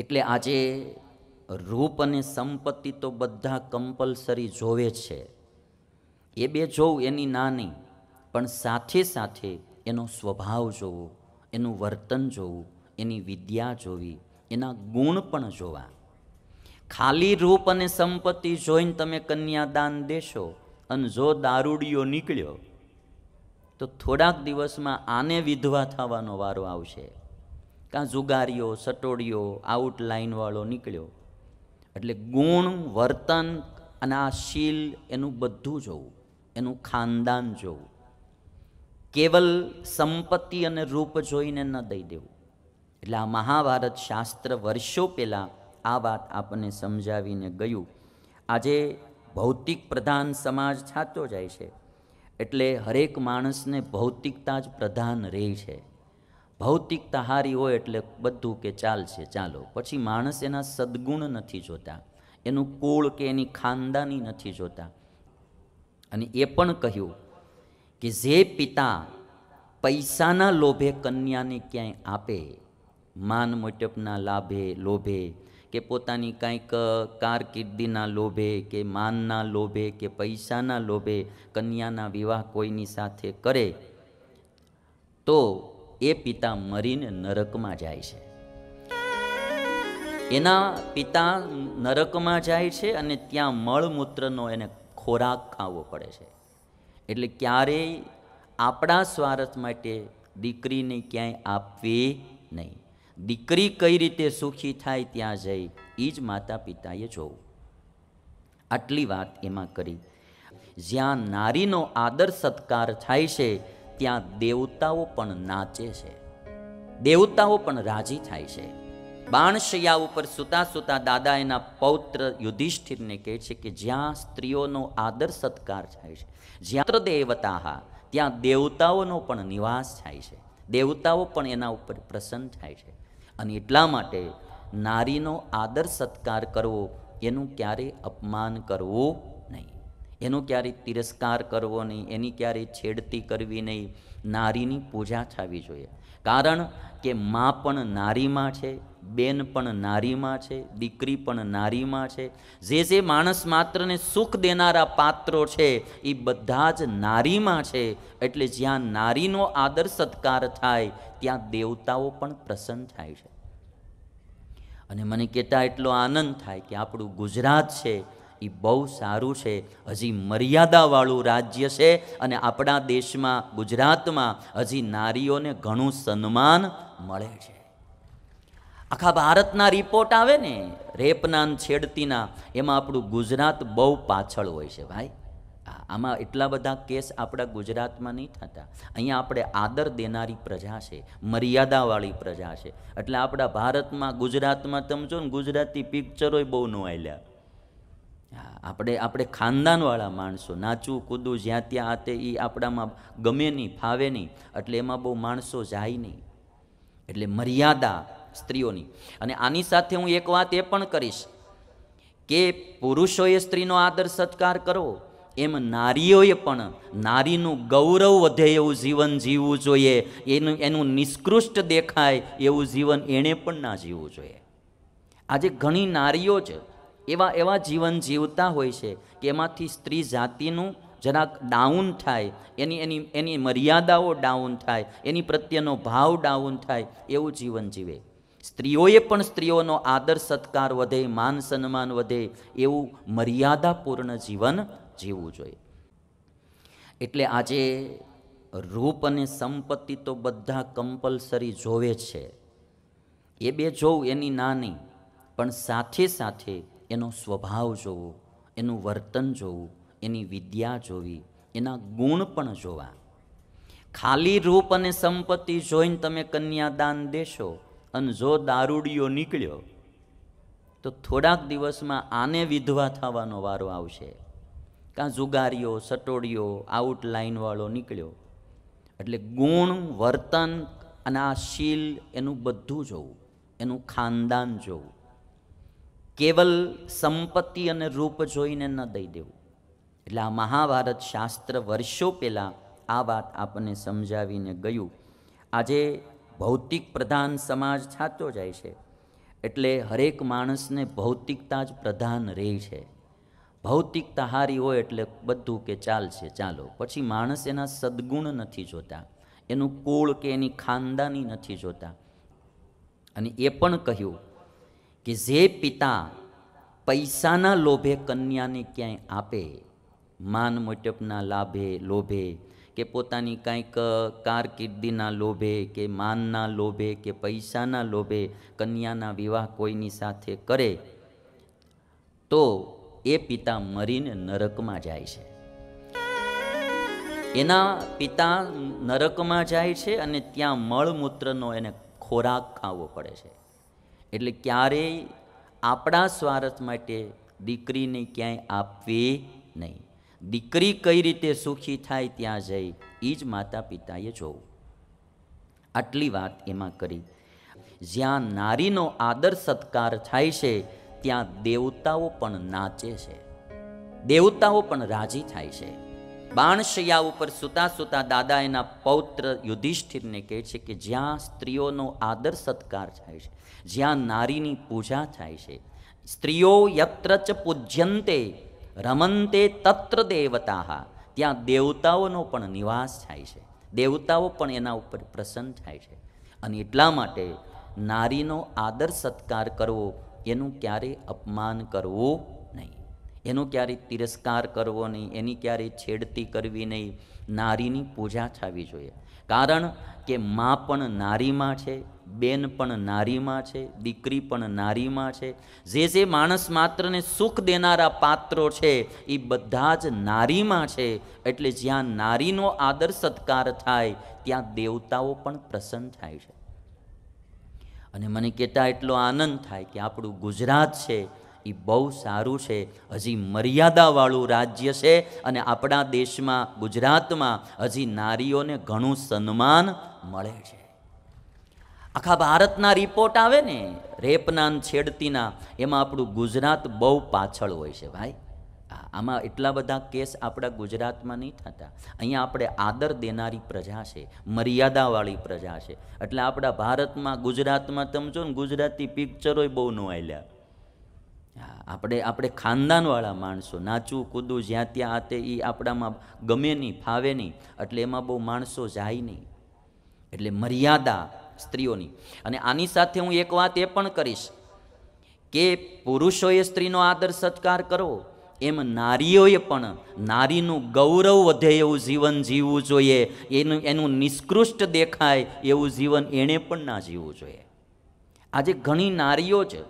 એટલે આજે રૂપ અને સંપત્તિ તો બધા કમ્પલસરી જોવે છે એ બે જોવું એની ના નહીં પણ સાથે સાથે એનો સ્વભાવ જોવો એનું વર્તન જોવું એની વિદ્યા જોવી એના ગુણ પણ જોવા ખાલી રૂપ અને સંપત્તિ જોઈને તમે કન્યાદાન દેશો અને જો દારૂડિયો નીકળ્યો તો થોડાક દિવસમાં આને વિધવા થવાનો વારો આવશે કાં જુગારીઓ સટોડિયો આઉટલાઇનવાળો નીકળ્યો એટલે ગુણ વર્તન અને આ શીલ એનું બધું જોવું એનું ખાનદાન જોવું કેવલ સંપત્તિ અને રૂપ જોઈને ન દઈ દેવું એટલે આ મહાભારત શાસ્ત્ર વર્ષો પહેલાં આ વાત આપણને સમજાવીને ગયું આજે ભૌતિક પ્રધાન સમાજ છાતો જાય છે એટલે હરેક માણસને ભૌતિકતા જ પ્રધાન રહે છે ભૌતિકતા હારી હોય એટલે બધું કે ચાલશે ચાલો પછી માણસ એના સદગુણ નથી જોતા એનું કુળ કે એની ખાનદાની નથી જોતા અને એ પણ કહ્યું કે જે પિતા પૈસાના લોભે કન્યાને ક્યાંય આપે માન મોટપના લાભે લોભે કે પોતાની કાંઈક કારકિર્દીના લોભે કે માનના લોભે કે પૈસાના લોભે કન્યાના વિવાહ કોઈની સાથે કરે તો એ પિતા મરીને નરકમાં જાય છે એના પિતા નરકમાં જાય છે અને ત્યાં મળમૂત્રનો એને ખોરાક ખાવો પડે છે એટલે ક્યારેય આપણા સ્વાર્થ માટે દીકરીને ક્યાંય આપવી નહીં દીકરી કઈ રીતે સુખી થાય ત્યાં જઈ એ જ માતા પિતાએ જોવું આટલી વાત એમાં કરી જ્યાં નારીનો આદર સત્કાર થાય છે ત્યાં દેવતાઓ પણ નાચે છે દેવતાઓ પણ રાજી થાય છે બાણશૈયા ઉપર સુતા સુતા દાદા એના પૌત્ર યુધિષ્ઠિરને કહે છે કે જ્યાં સ્ત્રીઓનો આદર સત્કાર થાય છે જ્યાં દેવતા ત્યાં દેવતાઓનો પણ નિવાસ થાય છે દેવતાઓ પણ એના ઉપર પ્રસન્ન થાય છે અને એટલા માટે નારીનો આદર સત્કાર કરવો એનું ક્યારેય અપમાન કરવું એનો ક્યારેય તિરસ્કાર કરવો નહીં એની ક્યારેય છેડતી કરવી નહીં નારીની પૂજા થવી જોઈએ કારણ કે મા પણ નારીમાં છે બેન પણ નારીમાં છે દીકરી પણ નારીમાં છે જે જે માણસ માત્રને સુખ દેનારા પાત્રો છે એ બધા જ નારીમાં છે એટલે જ્યાં નારીનો આદર સત્કાર થાય ત્યાં દેવતાઓ પણ પ્રસન્ન થાય છે અને મને કહેતા એટલો આનંદ થાય કે આપણું ગુજરાત છે એ બહુ સારું છે હજી મર્યાદાવાળું રાજ્ય છે અને આપણા દેશમાં ગુજરાતમાં હજી નારીઓને ઘણું સન્માન મળે છે આખા ભારતના રિપોર્ટ આવે ને રેપના છેડતીના એમાં આપણું ગુજરાત બહુ પાછળ હોય છે ભાઈ આમાં એટલા બધા કેસ આપણા ગુજરાતમાં નહીં થતા અહીંયા આપણે આદર દેનારી પ્રજા છે મર્યાદાવાળી પ્રજા છે એટલે આપણા ભારતમાં ગુજરાતમાં તમે ને ગુજરાતી પિક્ચરોય બહુ ન આપણે આપણે ખાનદાનવાળા માણસો નાચવું કૂદું જ્યાં ત્યાં આતે એ આપણામાં ગમે નહીં ફાવે નહીં એટલે એમાં બહુ માણસો જાય નહીં એટલે મર્યાદા સ્ત્રીઓની અને આની સાથે હું એક વાત એ પણ કરીશ કે પુરુષોએ સ્ત્રીનો આદર સત્કાર કરવો એમ નારીઓએ પણ નારીનું ગૌરવ વધે એવું જીવન જીવવું જોઈએ એનું એનું નિષ્કૃષ્ટ દેખાય એવું જીવન એણે પણ ના જીવવું જોઈએ આજે ઘણી નારીઓ છે એવા એવા જીવન જીવતા હોય છે કે એમાંથી સ્ત્રી જાતિનું જરાક ડાઉન થાય એની એની એની મર્યાદાઓ ડાઉન થાય એની પ્રત્યેનો ભાવ ડાઉન થાય એવું જીવન જીવે સ્ત્રીઓએ પણ સ્ત્રીઓનો આદર સત્કાર વધે માન સન્માન વધે એવું મર્યાદાપૂર્ણ જીવન જીવવું જોઈએ એટલે આજે રૂપ અને સંપત્તિ તો બધા કમ્પલસરી જોવે છે એ બે જોઉં એની ના નહીં પણ સાથે સાથે એનો સ્વભાવ જોવો એનું વર્તન જોવું એની વિદ્યા જોવી એના ગુણ પણ જોવા ખાલી રૂપ અને સંપત્તિ જોઈને તમે કન્યાદાન દેશો અને જો દારૂડિયો નીકળ્યો તો થોડાક દિવસમાં આને વિધવા થવાનો વારો આવશે કાં જુગારીઓ સટોડીઓ આઉટલાઇનવાળો નીકળ્યો એટલે ગુણ વર્તન અને આ શીલ એનું બધું જોવું એનું ખાનદાન જોવું કેવલ સંપત્તિ અને રૂપ જોઈને ન દઈ દેવું એટલે આ મહાભારત શાસ્ત્ર વર્ષો પહેલાં આ વાત આપણને સમજાવીને ગયું આજે ભૌતિક પ્રધાન સમાજ છાતો જાય છે એટલે હરેક માણસને ભૌતિકતા જ પ્રધાન રહે છે ભૌતિકતા હારી હોય એટલે બધું કે ચાલશે ચાલો પછી માણસ એના સદગુણ નથી જોતા એનું કુળ કે એની ખાનદાની નથી જોતા અને એ પણ કહ્યું કે જે પિતા પૈસાના લોભે કન્યાને ક્યાંય આપે માન મોટપના લાભે લોભે કે પોતાની કાંઈક કારકિર્દીના લોભે કે માનના લોભે કે પૈસાના લોભે કન્યાના વિવાહ કોઈની સાથે કરે તો એ પિતા મરીને નરકમાં જાય છે એના પિતા નરકમાં જાય છે અને ત્યાં મળમૂત્રનો એને ખોરાક ખાવો પડે છે એટલે ક્યારેય આપણા સ્વાર્થ માટે દીકરીને ક્યાંય આપવી નહીં દીકરી કઈ રીતે સુખી થાય ત્યાં જઈ એ જ માતા પિતાએ જોવું આટલી વાત એમાં કરી જ્યાં નારીનો આદર સત્કાર થાય છે ત્યાં દેવતાઓ પણ નાચે છે દેવતાઓ પણ રાજી થાય છે બાણશૈયા ઉપર સૂતા સૂતા દાદા એના પૌત્ર યુધિષ્ઠિરને કહે છે કે જ્યાં સ્ત્રીઓનો આદર સત્કાર થાય છે જ્યાં નારીની પૂજા થાય છે સ્ત્રીઓ યત્ર ચ પૂજ્યંતે રમંતે તત્ર દેવતા ત્યાં દેવતાઓનો પણ નિવાસ થાય છે દેવતાઓ પણ એના ઉપર પ્રસન્ન થાય છે અને એટલા માટે નારીનો આદર સત્કાર કરવો એનું ક્યારેય અપમાન કરવું એનો ક્યારેય તિરસ્કાર કરવો નહીં એની ક્યારેય છેડતી કરવી નહીં નારીની પૂજા થવી જોઈએ કારણ કે મા પણ નારીમાં છે બેન પણ નારીમાં છે દીકરી પણ નારીમાં છે જે જે માણસ માત્રને સુખ દેનારા પાત્રો છે એ બધા જ નારીમાં છે એટલે જ્યાં નારીનો આદર સત્કાર થાય ત્યાં દેવતાઓ પણ પ્રસન્ન થાય છે અને મને કહેતા એટલો આનંદ થાય કે આપણું ગુજરાત છે એ બહુ સારું છે હજી મર્યાદાવાળું રાજ્ય છે અને આપણા દેશમાં ગુજરાતમાં હજી નારીઓને ઘણું સન્માન મળે છે આખા ભારતના રિપોર્ટ આવે ને રેપના છેડતીના એમાં આપણું ગુજરાત બહુ પાછળ હોય છે ભાઈ આમાં એટલા બધા કેસ આપણા ગુજરાતમાં નહીં થતા અહીંયા આપણે આદર દેનારી પ્રજા છે મર્યાદાવાળી પ્રજા છે એટલે આપણા ભારતમાં ગુજરાતમાં તમે જો ને ગુજરાતી પિક્ચરોય બહુ નો આવ્યા આપણે આપણે ખાનદાનવાળા માણસો નાચવું કૂદું જ્યાં ત્યાં આ તે એ આપણામાં ગમે નહીં ફાવે નહીં એટલે એમાં બહુ માણસો જાય નહીં એટલે મર્યાદા સ્ત્રીઓની અને આની સાથે હું એક વાત એ પણ કરીશ કે પુરુષોએ સ્ત્રીનો આદર સત્કાર કરવો એમ નારીઓએ પણ નારીનું ગૌરવ વધે એવું જીવન જીવવું જોઈએ એનું એનું નિષ્કૃષ્ટ દેખાય એવું જીવન એણે પણ ના જીવવું જોઈએ આજે ઘણી નારીઓ છે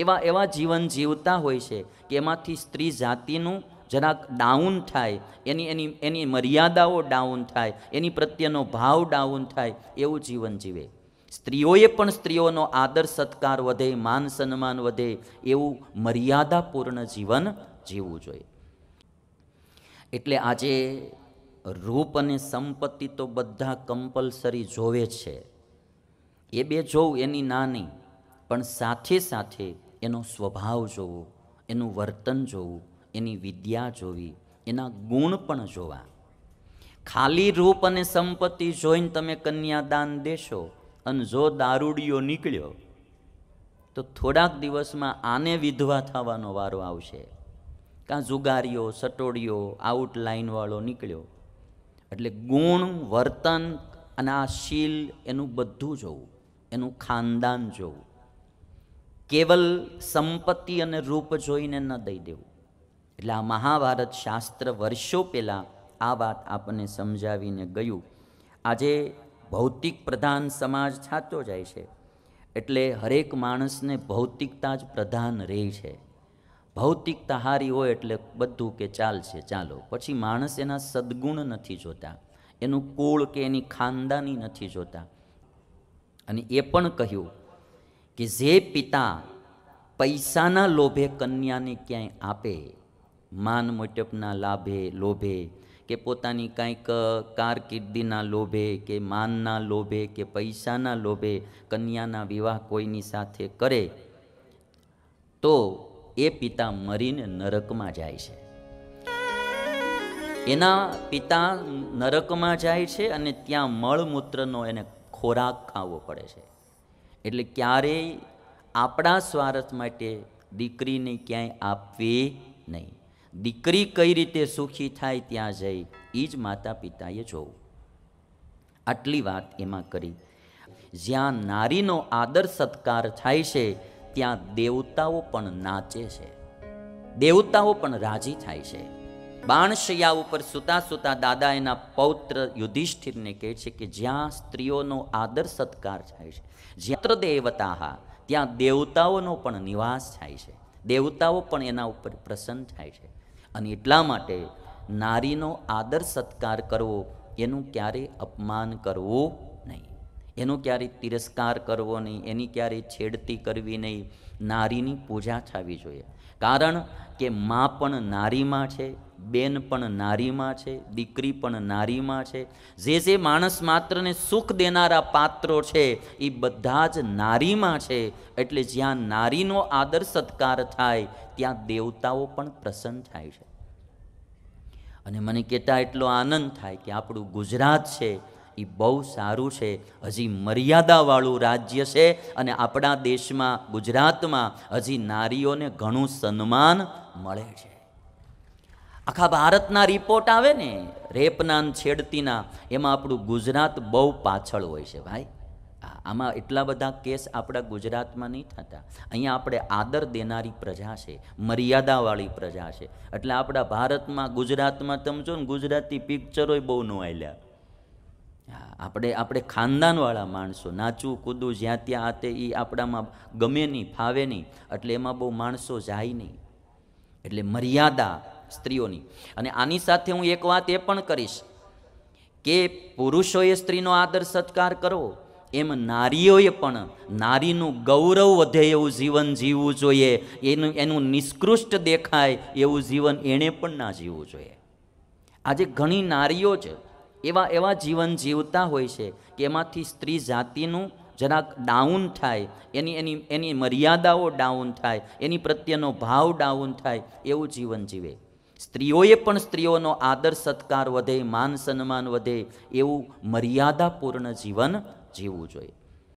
એવા એવા જીવન જીવતા હોય છે કે એમાંથી સ્ત્રી જાતિનું જરાક ડાઉન થાય એની એની એની મર્યાદાઓ ડાઉન થાય એની પ્રત્યેનો ભાવ ડાઉન થાય એવું જીવન જીવે સ્ત્રીઓએ પણ સ્ત્રીઓનો આદર સત્કાર વધે માન સન્માન વધે એવું મર્યાદાપૂર્ણ જીવન જીવવું જોઈએ એટલે આજે રૂપ અને સંપત્તિ તો બધા કમ્પલસરી જોવે છે એ બે જોઉં એની નાની પણ સાથે સાથે એનો સ્વભાવ જોવો એનું વર્તન જોવું એની વિદ્યા જોવી એના ગુણ પણ જોવા ખાલી રૂપ અને સંપત્તિ જોઈને તમે કન્યાદાન દેશો અને જો દારૂડિયો નીકળ્યો તો થોડાક દિવસમાં આને વિધવા થવાનો વારો આવશે કાં જુગારીઓ સટોડીઓ આઉટલાઇનવાળો નીકળ્યો એટલે ગુણ વર્તન અને આ શીલ એનું બધું જોવું એનું ખાનદાન જોવું કેવલ સંપત્તિ અને રૂપ જોઈને ન દઈ દેવું એટલે આ મહાભારત શાસ્ત્ર વર્ષો પહેલાં આ વાત આપણને સમજાવીને ગયું આજે ભૌતિક પ્રધાન સમાજ છાતો જાય છે એટલે હરેક માણસને ભૌતિકતા જ પ્રધાન રહે છે ભૌતિકતા હારી હોય એટલે બધું કે ચાલશે ચાલો પછી માણસ એના સદગુણ નથી જોતા એનું કુળ કે એની ખાનદાની નથી જોતા અને એ પણ કહ્યું કે જે પિતા પૈસાના લોભે કન્યાને ક્યાંય આપે માન મોટપના લાભે લોભે કે પોતાની કાંઈક કારકિર્દીના લોભે કે માનના લોભે કે પૈસાના લોભે કન્યાના વિવાહ કોઈની સાથે કરે તો એ પિતા મરીને નરકમાં જાય છે એના પિતા નરકમાં જાય છે અને ત્યાં મળમૂત્રનો એને ખોરાક ખાવો પડે છે એટલે ક્યારેય આપણા સ્વાર્થ માટે દીકરીને ક્યાંય આપવી નહીં દીકરી કઈ રીતે સુખી થાય ત્યાં જઈ એ જ માતા પિતાએ જોવું આટલી વાત એમાં કરી જ્યાં નારીનો આદર સત્કાર થાય છે ત્યાં દેવતાઓ પણ નાચે છે દેવતાઓ પણ રાજી થાય છે બાણશૈયા ઉપર સૂતા સૂતા દાદા એના પૌત્ર યુધિષ્ઠિરને કહે છે કે જ્યાં સ્ત્રીઓનો આદર સત્કાર થાય છે જ્યાં દેવતા હા ત્યાં દેવતાઓનો પણ નિવાસ થાય છે દેવતાઓ પણ એના ઉપર પ્રસન્ન થાય છે અને એટલા માટે નારીનો આદર સત્કાર કરવો એનું ક્યારેય અપમાન કરવું નહીં એનો ક્યારેય તિરસ્કાર કરવો નહીં એની ક્યારેય છેડતી કરવી નહીં નારીની પૂજા થવી જોઈએ કારણ કે મા પણ નારીમાં છે બેન પણ નારીમાં છે દીકરી પણ નારીમાં છે જે જે માણસ માત્રને સુખ દેનારા પાત્રો છે એ બધા જ નારીમાં છે એટલે જ્યાં નારીનો આદર સત્કાર થાય ત્યાં દેવતાઓ પણ પ્રસન્ન થાય છે અને મને કહેતા એટલો આનંદ થાય કે આપણું ગુજરાત છે એ બહુ સારું છે હજી મર્યાદાવાળું રાજ્ય છે અને આપણા દેશમાં ગુજરાતમાં હજી નારીઓને ઘણું સન્માન મળે છે આખા ભારતના રિપોર્ટ આવે ને રેપનાન છેડતીના એમાં આપણું ગુજરાત બહુ પાછળ હોય છે ભાઈ આમાં એટલા બધા કેસ આપણા ગુજરાતમાં નહીં થતા અહીંયા આપણે આદર દેનારી પ્રજા છે મર્યાદાવાળી પ્રજા છે એટલે આપણા ભારતમાં ગુજરાતમાં તમે જો ને ગુજરાતી પિક્ચરોય બહુ નો આપણે આપણે ખાનદાનવાળા માણસો નાચવું કૂદું જ્યાં ત્યાં આતે એ આપણામાં ગમે નહીં ફાવે નહીં એટલે એમાં બહુ માણસો જાય નહીં એટલે મર્યાદા સ્ત્રીઓની અને આની સાથે હું એક વાત એ પણ કરીશ કે પુરુષોએ સ્ત્રીનો આદર સત્કાર કરવો એમ નારીઓએ પણ નારીનું ગૌરવ વધે એવું જીવન જીવવું જોઈએ એનું એનું નિષ્કૃષ્ટ દેખાય એવું જીવન એણે પણ ના જીવવું જોઈએ આજે ઘણી નારીઓ છે એવા એવા જીવન જીવતા હોય છે કે એમાંથી સ્ત્રી જાતિનું જરાક ડાઉન થાય એની એની એની મર્યાદાઓ ડાઉન થાય એની પ્રત્યેનો ભાવ ડાઉન થાય એવું જીવન જીવે સ્ત્રીઓએ પણ સ્ત્રીઓનો આદર સત્કાર વધે માન સન્માન વધે એવું મર્યાદાપૂર્ણ જીવન જીવવું જોઈએ